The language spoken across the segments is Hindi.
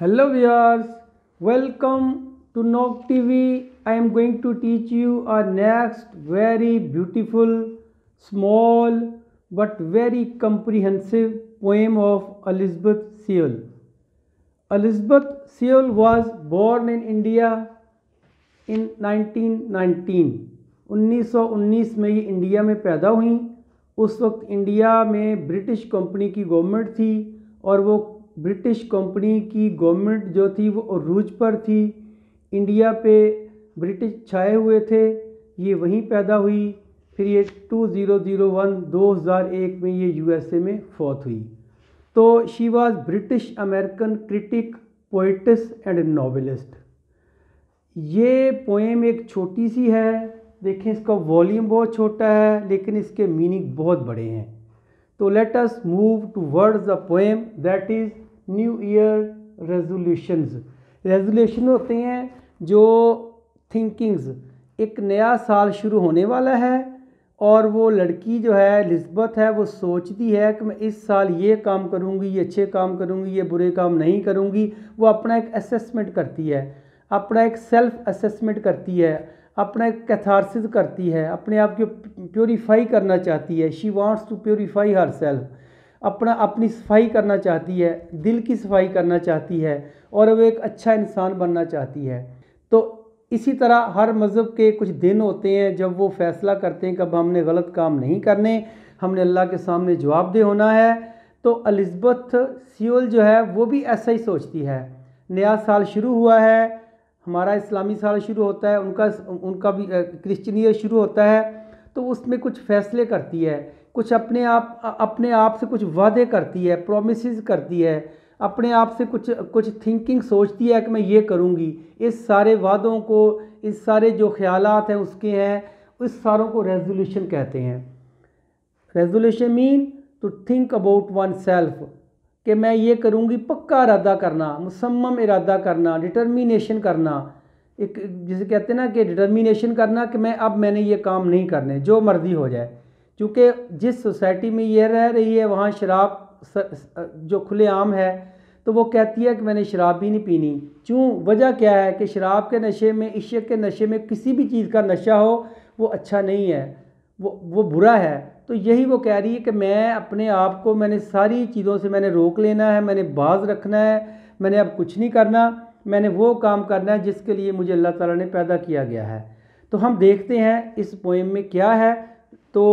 hello viewers welcome to Nok T V I am going to teach you our next very beautiful small but very comprehensive poem of Elizabeth Sewell Elizabeth Sewell was born in India in nineteen nineteen उन्नीस सौ उन्नीस में ये इंडिया में पैदा हुई उस वक्त इंडिया में ब्रिटिश कंपनी की गवर्नमेंट थी और वो ब्रिटिश कंपनी की गवर्नमेंट जो थी वो अरूज पर थी इंडिया पे ब्रिटिश छाए हुए थे ये वहीं पैदा हुई फिर ये 2001 2001 में ये यूएसए में फौत हुई तो she was British American critic poetess and novelist ये पोएम एक छोटी सी है देखें इसका वॉल्यूम बहुत छोटा है लेकिन इसके मीनिंग बहुत बड़े हैं तो let us move towards a poem that is new year resolutions resolution होते हैं जो थिंकिंग्स एक नया साल शुरू होने वाला है और वो लड़की जो है लिस्बत है वो सोचती है कि मैं इस साल ये काम करूँगी ये अच्छे काम करूँगी ये बुरे काम नहीं करूँगी वो अपना एक असेसमेंट करती है अपना एक सेल्फ असेसमेंट करती है अपना एक कैथारसिस करती है अपने आप को प्योरीफाई करना चाहती है she wants to purify her self अपना अपनी सफाई करना चाहती है दिल की सफाई करना चाहती है और वो एक अच्छा इंसान बनना चाहती है तो इसी तरह हर मज़हब के कुछ दिन होते हैं जब वो फ़ैसला करते हैं कब हमने गलत काम नहीं करने हमने अल्लाह के सामने जवाबदेह होना है तो अलिजबथ सियोल जो है वो भी ऐसा ही सोचती है नया साल शुरू हुआ है हमारा इस्लामी साल शुरू होता है उनका उनका भी ईयर शुरू होता है तो उसमें कुछ फ़ैसले करती है कुछ अपने आप अपने आप से कुछ वादे करती है प्रोमिस करती है अपने आप से कुछ कुछ थिंकिंग सोचती है कि मैं ये करूँगी इस सारे वादों को इस सारे जो ख्याल हैं उसके हैं इस सारों को रेजोल्यूशन कहते हैं resolution mean to think about one self कि मैं ये करूँगी पक्का इरादा करना मुसम्म इरादा करना डिटर्मिनेशन करना एक जिसे कहते हैं ना कि डिटर्मिनेशन करना कि मैं अब मैंने ये काम नहीं करने जो मर्जी हो जाए क्योंकि जिस सोसाइटी में ये रह रही है वहाँ शराब जो खुलेआम है तो वो कहती है कि मैंने शराब भी नहीं पीनी क्यों वजह क्या है कि शराब के नशे में इश्क के नशे में किसी भी चीज़ का नशा हो वो अच्छा नहीं है वो वो बुरा है तो यही वो कह रही है कि मैं अपने आप को मैंने सारी चीज़ों से मैंने रोक लेना है मैंने बाज रखना है मैंने अब कुछ नहीं करना मैंने वो काम करना है जिसके लिए मुझे अल्लाह ताला ने पैदा किया गया है तो हम देखते हैं इस पोइम में क्या है तो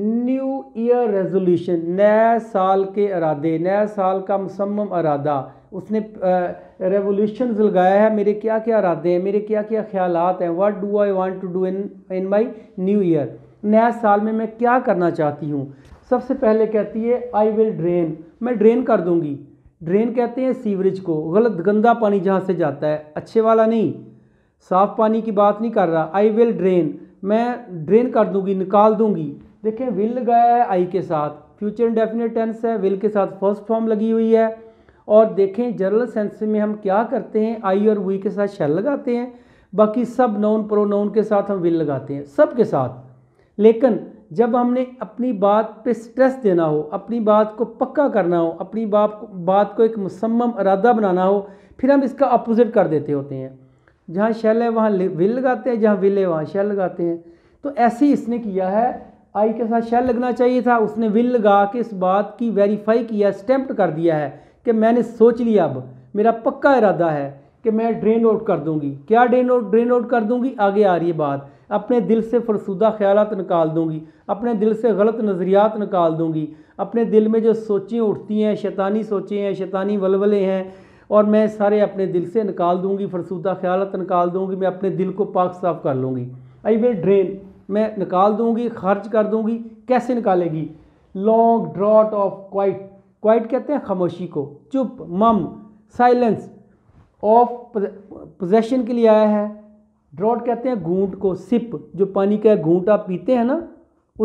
न्यू ईयर रेजोल्यूशन नए साल के इरादे नए साल का मुसम इरादा उसने रेवोल्यूशन लगाया है मेरे क्या क्या इरादे हैं मेरे क्या क्या ख्याल हैं what do I want to do in in my new year नए साल में मैं क्या करना चाहती हूँ सबसे पहले कहती है आई विल ड्रेन मैं ड्रेन कर दूँगी ड्रेन कहते हैं सीवरेज को गलत गंदा पानी जहाँ से जाता है अच्छे वाला नहीं साफ़ पानी की बात नहीं कर रहा आई विल ड्रेन मैं ड्रेन कर दूँगी निकाल दूँगी देखें विल लगाया है आई के साथ फ्यूचर इंडेफिनेट टेंस है विल के साथ फर्स्ट फॉर्म लगी हुई है और देखें जनरल सेंस में हम क्या करते हैं आई और वी के साथ शैल लगाते हैं बाकी सब नाउन प्रोनाउन के साथ हम विल लगाते हैं सब के साथ लेकिन जब हमने अपनी बात पे स्ट्रेस देना हो अपनी बात को पक्का करना हो अपनी बात बात को एक मुसम्म इरादा बनाना हो फिर हम इसका अपोजिट कर देते होते हैं जहाँ शैल है वहाँ विल लगाते हैं जहाँ विल है वहाँ शैल लगाते हैं तो ऐसे ही इसने किया है आई के साथ शेल लगना चाहिए था उसने विल लगा के इस बात की वेरीफाई किया स्टैंप कर दिया है कि मैंने सोच लिया अब मेरा पक्का इरादा है कि मैं ड्रेन आउट कर दूंगी क्या ड्रेन आउट ड्रेन आउट कर दूंगी आगे आ रही है बात अपने दिल से फरसुदा ख्याल निकाल दूंगी अपने दिल से गलत नज़रियात निकाल दूंगी अपने दिल में जो सोचें उठती हैं शैतानी सोचें हैं शैतानी वलवले हैं और मैं सारे अपने दिल से निकाल दूंगी फरसुदा ख्याल निकाल दूंगी मैं अपने दिल को पाक साफ कर लूँगी आई विल ड्रेन मैं निकाल दूंगी खर्च कर दूंगी कैसे निकालेगी long drought of quiet quiet कहते हैं खामोशी को चुप मम साइलेंस ऑफ पोजेशन के लिए आया है ड्रॉट कहते हैं घूंट को सिप जो पानी का घूंट आप पीते हैं ना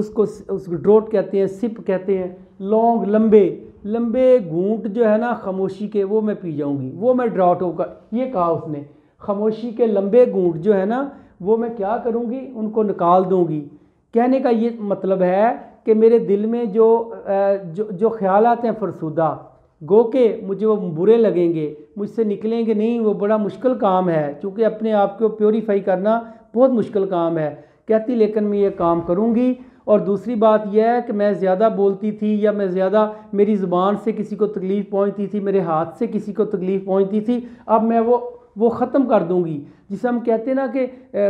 उसको उसको ड्रॉट कहते हैं सिप कहते हैं लॉन्ग लंबे लंबे घूंट जो है ना खामोशी के वो मैं पी जाऊंगी वो मैं ड्रॉट होगा ये कहा उसने खामोशी के लंबे घूंट जो है ना वो मैं क्या करूँगी उनको निकाल दूँगी कहने का ये मतलब है कि मेरे दिल में जो जो जो ख्याल हैं फरसुदा गो के मुझे वो बुरे लगेंगे मुझसे निकलेंगे नहीं वो बड़ा मुश्किल काम है क्योंकि अपने आप को प्योरीफाई करना बहुत मुश्किल काम है कहती लेकिन मैं ये काम करूँगी और दूसरी बात यह है कि मैं ज़्यादा बोलती थी या मैं ज़्यादा मेरी ज़ुबान से किसी को तकलीफ़ पहुँचती थी मेरे हाथ से किसी को तकलीफ़ पहुँचती थी अब मैं वो वो ख़त्म कर दूंगी जिसे हम कहते हैं ना कि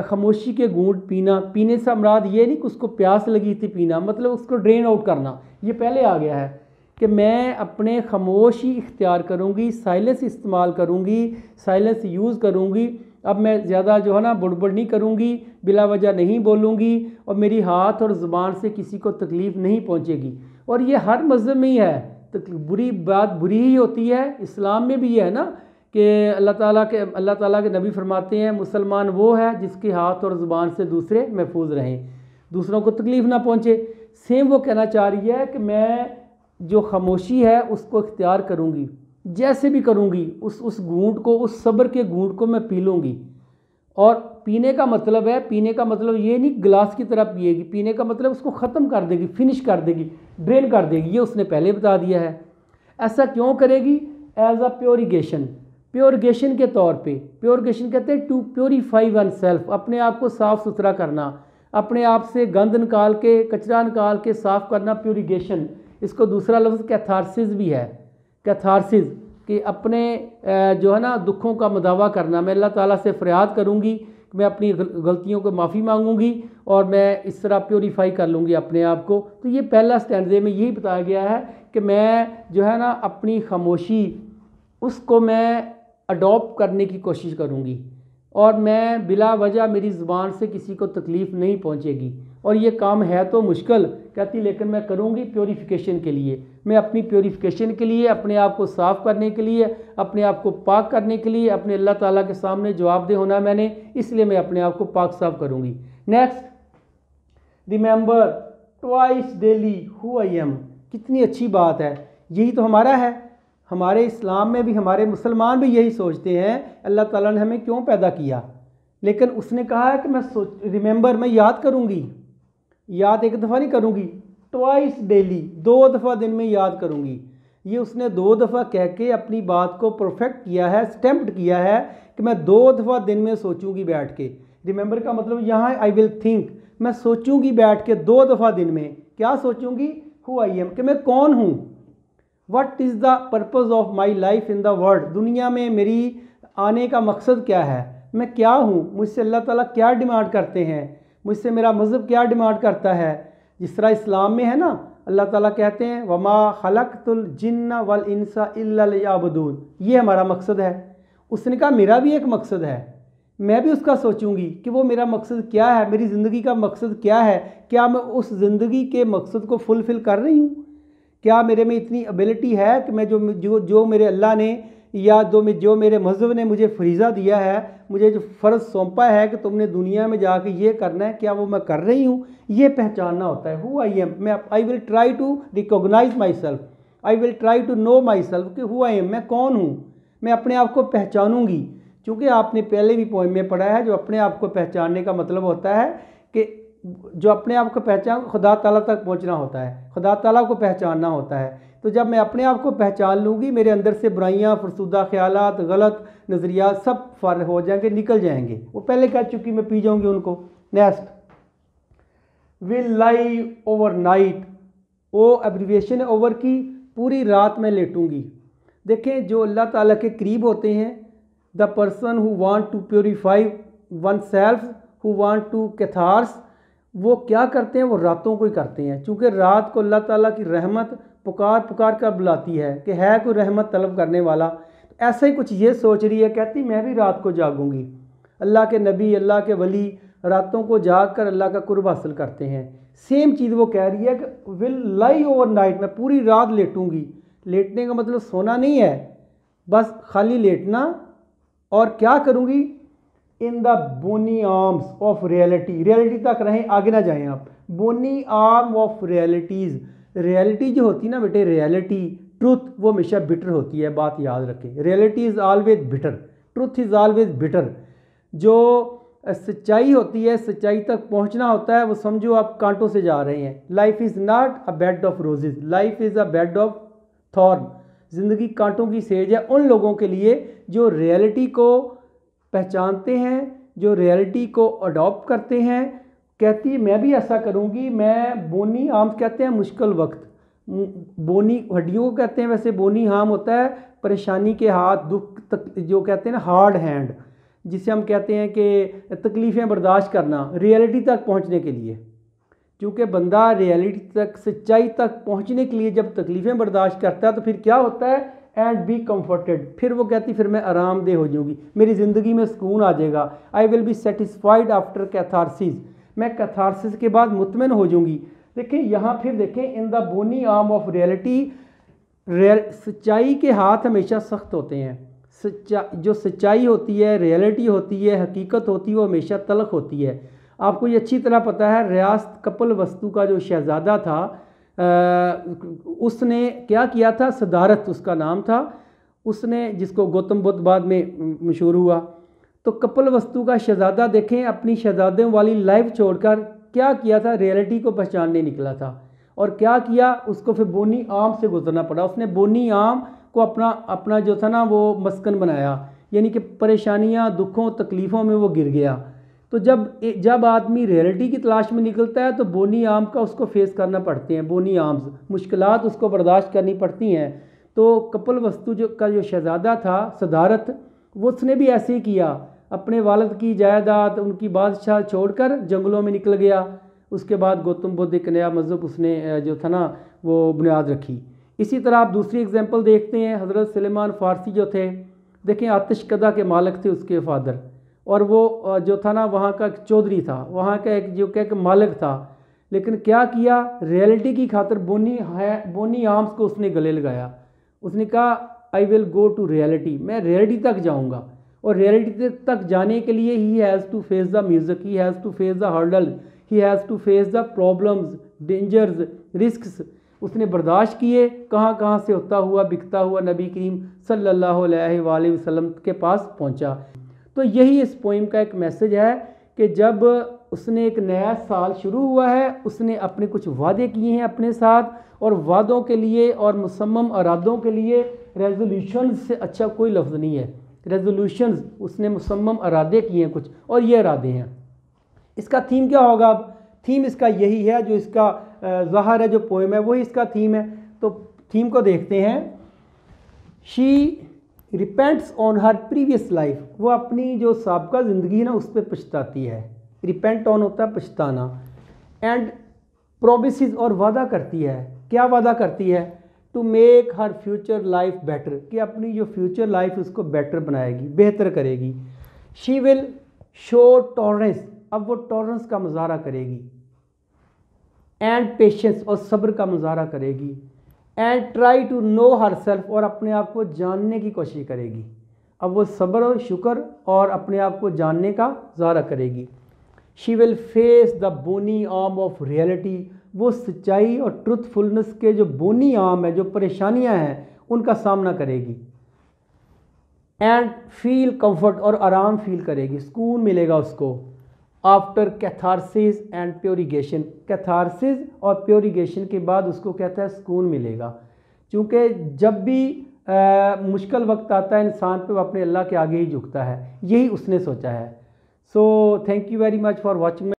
खामोशी के घूट पीना पीने से अमराद ये नहीं कि उसको प्यास लगी थी पीना मतलब उसको ड्रेन आउट करना ये पहले आ गया है कि मैं अपने खामोशी इख्तियार करूँगी साइलेंस इस्तेमाल करूँगी साइलेंस यूज़ करूँगी अब मैं ज़्यादा जो है ना बुड़बुड़ नहीं करूँगी बिला वजह नहीं बोलूँगी और मेरी हाथ और ज़ुबान से किसी को तकलीफ़ नहीं पहुँचेगी और ये हर मज़हब में ही है तो बुरी बात बुरी ही होती है इस्लाम में भी ये है ना कि अल्लाह ताला के अल्लाह ताला के नबी फरमाते हैं मुसलमान वो है जिसके हाथ और ज़ुबान से दूसरे महफूज रहें दूसरों को तकलीफ़ ना पहुँचे सेम वो कहना चाह रही है कि मैं जो खामोशी है उसको इख्तियार करूँगी जैसे भी करूँगी उस उस घूट को उस सब्र के घूट को मैं पी लूँगी और पीने का मतलब है पीने का मतलब ये नहीं गिलास की तरह पिएगी पीने का मतलब उसको ख़त्म कर देगी फिनिश कर देगी ड्रेन कर देगी ये उसने पहले बता दिया है ऐसा क्यों करेगी एज अ प्योरीगेशन प्योरगेशन के तौर पे प्योरगेशन कहते हैं टू प्योरीफाई वन सेल्फ अपने आप को साफ़ सुथरा करना अपने आप से गंद निकाल के कचरा निकाल के साफ़ करना प्योरीगेशन इसको दूसरा लफ्ज़ कैथारसिस भी है कैथारसिस कि अपने जो है ना दुखों का मदावा करना मैं अल्लाह ताला से फ़रियाद करूँगी मैं अपनी गलतियों को माफ़ी मांगूंगी और मैं इस तरह प्योरीफाई कर लूँगी अपने आप को तो ये पहला स्टैंडे में यही बताया गया है कि मैं जो है ना अपनी खामोशी उसको मैं अडोप्ट करने की कोशिश करूँगी और मैं बिला वजह मेरी ज़ुबान से किसी को तकलीफ़ नहीं पहुँचेगी और ये काम है तो मुश्किल कहती लेकिन मैं करूँगी प्योरीफिकेशन के लिए मैं अपनी प्योरीफिकेशन के लिए अपने आप को साफ़ करने के लिए अपने आप को पाक करने के लिए अपने अल्लाह ताला के सामने जवाबदेह होना मैंने इसलिए मैं अपने आप को पाक साफ करूँगी next remember twice daily who I am कितनी अच्छी बात है यही तो हमारा है हमारे इस्लाम में भी हमारे मुसलमान भी यही सोचते हैं अल्लाह ताला ने हमें क्यों पैदा किया लेकिन उसने कहा है कि मैं सोच रिमेंबर मैं याद करूँगी याद एक दफ़ा नहीं करूँगी ट्वाइस डेली दो दफ़ा दिन में याद करूँगी ये उसने दो दफ़ा कह के अपनी बात को परफेक्ट किया है स्टैम्प्ड किया है कि मैं दो दफ़ा दिन में सोचूँगी बैठ के रिमेंबर का मतलब यहाँ आई विल थिंक मैं सोचूँगी बैठ के दो दफ़ा दिन में क्या सोचूंगी हु आई एम कि मैं कौन हूँ what is the purpose of my life in the world दुनिया में मेरी आने का मकसद क्या है मैं क्या हूँ मुझसे अल्लाह ताला क्या डिमांड करते हैं मुझसे मेरा मज़हब क्या डिमांड करता है जिस तरह इस्लाम में है ना अल्लाह ताला कहते हैं वमा खलकतुल जिन्न वल इंसा इल्लाबदून ये हमारा मकसद है उसने कहा मेरा भी एक मकसद है मैं भी उसका सोचूंगी कि वो मेरा मकसद क्या है मेरी ज़िंदगी का मकसद क्या है क्या मैं उस ज़िंदगी के मकसद को फुलफ़िल कर रही हूँ क्या मेरे में इतनी एबिलिटी है कि मैं जो जो जो मेरे अल्लाह ने या जो मैं जो मेरे मज़हब ने मुझे फरीज़ा दिया है मुझे जो फ़र्ज़ सौंपा है कि तुमने दुनिया में जाके ये करना है क्या वो मैं कर रही हूँ ये पहचानना होता है हु आई एम मैं I will try to recognise my self I will try to know my self कि हु आई एम मैं कौन हूँ मैं अपने आप को पहचानूंगी क्योंकि आपने पहले भी पोइम में पढ़ा है जो अपने आप को पहचानने का मतलब होता है कि जो अपने आप को पहचान खुदा ताला तक पहुंचना होता है खुदा ताला को पहचानना होता है तो जब मैं अपने आप को पहचान लूँगी मेरे अंदर से बुराइयाँ फरसुदा ख्याल गलत नज़रियात सब फर हो जाएंगे निकल जाएंगे वो पहले कह चुकी मैं पी जाऊँगी उनको next will lie overnight वो है ओवर की पूरी रात मैं लेटूँगी देखें जो अल्लाह ताला के करीब होते हैं the person who want to purify one self who want to catharse वो क्या करते हैं वो रातों को ही करते हैं क्योंकि रात को अल्लाह ताला की रहमत पुकार पुकार कर बुलाती है कि है कोई रहमत तलब करने वाला तो ऐसा ही कुछ ये सोच रही है कहती मैं भी रात को जागूंगी अल्लाह के नबी अल्लाह के वली रातों को जाग कर अल्लाह का कुर्ब हासिल करते हैं सेम चीज़ वो कह रही है कि विल लाई ओवर नाइट मैं पूरी रात लेटूँगी लेटने का मतलब सोना नहीं है बस खाली लेटना और क्या करूँगी in the bony arms of reality reality तक रहें आगे ना जाएं आप bony arm of realities reality जो होती है ना बेटे रियलिटी ट्रूथ वो हमेशा बिटर होती है बात याद रखें reality is always bitter truth is always bitter जो सच्चाई होती है सच्चाई तक पहुंचना होता है वो समझो आप कांटों से जा रहे हैं life is not a bed of roses life is a bed of thorn ज़िंदगी कांटों की सेज है उन लोगों के लिए जो रियलिटी को पहचानते हैं जो रियलिटी को अडॉप्ट करते हैं कहती है मैं भी ऐसा करूँगी मैं बोनी आम कहते हैं मुश्किल वक्त बोनी हड्डियों को कहते हैं वैसे बोनी हार्म होता है परेशानी के हाथ दुख तक जो कहते हैं ना हार्ड हैंड जिसे हम कहते हैं कि तकलीफ़ें बर्दाश्त करना रियलिटी तक पहुंचने के लिए क्योंकि बंदा रियलिटी तक सच्चाई तक पहुंचने के लिए जब तकलीफ़ें बर्दाश्त करता है तो फिर क्या होता है एंड बी कम्फर्टेड फिर वो कहती फिर मैं आरामदेह हो जाऊँगी मेरी ज़िंदगी में सुकून आ जाएगा I will be satisfied after catharsis मैं कैथारसिस के बाद मुतमिन हो जाऊँगी देखिए यहाँ फिर देखें in the bony arm of reality real सच्चाई के हाथ हमेशा सख्त होते हैं सच्चा जो सच्चाई होती है रियलिटी होती है हकीकत होती है वो हमेशा तलख होती है आपको ये अच्छी तरह पता है रियासत कपल वस्तु का जो शहज़ादा था उसने क्या किया था सदारत उसका नाम था उसने जिसको गौतम बुद्ध बाद में मशहूर हुआ तो कपल वस्तु का शहजादा देखें अपनी शहजादे वाली लाइफ छोड़कर क्या किया था रियलिटी को पहचानने निकला था और क्या किया उसको फिर बोनी आम से गुजरना पड़ा उसने बोनी आम को अपना अपना जो था ना वो मस्कन बनाया यानी कि परेशानियाँ दुखों तकलीफ़ों में वो गिर गया तो जब जब आदमी रियलिटी की तलाश में निकलता है तो बोनी आम का उसको फेस करना पड़ते हैं बोनी आम्स मुश्किल उसको बर्दाश्त करनी पड़ती हैं तो कपल वस्तु जो का जो शहजादा था सदारत वो उसने भी ऐसे ही किया अपने वालद की जायदाद उनकी बादशाह छोड़कर जंगलों में निकल गया उसके बाद गौतम बुद्ध एक नया मज़हब उसने जो था ना वो बुनियाद रखी इसी तरह आप दूसरी एग्जांपल देखते हैं हज़रत सलेमान फ़ारसी जो थे देखें आतिशकदा के मालक थे उसके फादर और वो जो था ना वहाँ का एक चौधरी था वहाँ का एक जो क्या मालिक था लेकिन क्या किया रियलिटी की खातर बोनी है बोनी आर्म्स को उसने गले लगाया उसने कहा I will go to reality मैं रियलिटी तक जाऊँगा और रियलिटी तक जाने के लिए he has to face the music he has to face the hurdle he has to face the problems dangers risk उसने बर्दाश्त किए कहाँ कहाँ से होता हुआ बिकता हुआ नबी करीम सल्लल्लाहु अलैहि वसल्लम के पास पहुँचा तो यही इस पोइम का एक मैसेज है कि जब उसने एक नया साल शुरू हुआ है उसने अपने कुछ वादे किए हैं अपने साथ और वादों के लिए और मुसम अरादों के लिए रेजोल्यूशन से अच्छा कोई लफ्ज़ नहीं है रेजोल्यूशन उसने मुसम अरादे किए हैं कुछ और ये अरादे हैं इसका थीम क्या होगा अब थीम इसका यही है जो इसका जहर है जो पोएम है वही इसका थीम है तो थीम को देखते हैं she repents on her previous life वो अपनी जो सबका ज़िंदगी है ना उस पर पछताती है रिपेंट ऑन होता है पछताना एंड प्रोमिस और वादा करती है क्या वादा करती है to make her future life better कि अपनी जो फ्यूचर लाइफ उसको बेटर बनाएगी बेहतर करेगी शी विल शो टॉलरेंस अब वो टॉलरेंस का मुजाहरा करेगी एंड पेशेंस और सब्र का मुजाहरा करेगी and try to know her self और अपने आप को जानने की कोशिश करेगी अब वो सब्र और शुक्र और अपने आप को जानने का ज़ारा करेगी she will face the bony arm of reality वो सच्चाई और ट्रुथफुलनेस के जो बोनी आर्म है जो परेशानियाँ हैं उनका सामना करेगी एंड फील कंफर्ट और आराम फील करेगी सुकून मिलेगा उसको after catharsis and purgation catharsis और प्योरीगेशन के बाद उसको कहता है सुकून मिलेगा क्योंकि जब भी आ, मुश्किल वक्त आता है इंसान पे वो अपने अल्लाह के आगे ही झुकता है यही उसने सोचा है so thank you very much for watching